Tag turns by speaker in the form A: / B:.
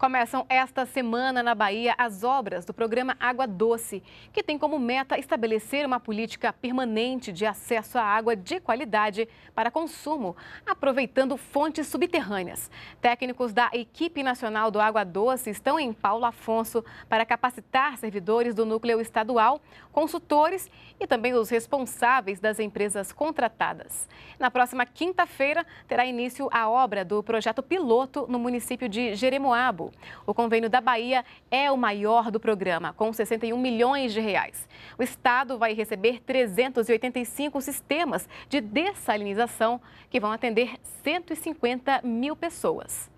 A: Começam esta semana na Bahia as obras do programa Água Doce, que tem como meta estabelecer uma política permanente de acesso à água de qualidade para consumo, aproveitando fontes subterrâneas. Técnicos da equipe nacional do Água Doce estão em Paulo Afonso para capacitar servidores do núcleo estadual, consultores e também os responsáveis das empresas contratadas. Na próxima quinta-feira terá início a obra do projeto piloto no município de Jeremoabo. O convênio da Bahia é o maior do programa, com 61 milhões de reais. O Estado vai receber 385 sistemas de dessalinização que vão atender 150 mil pessoas.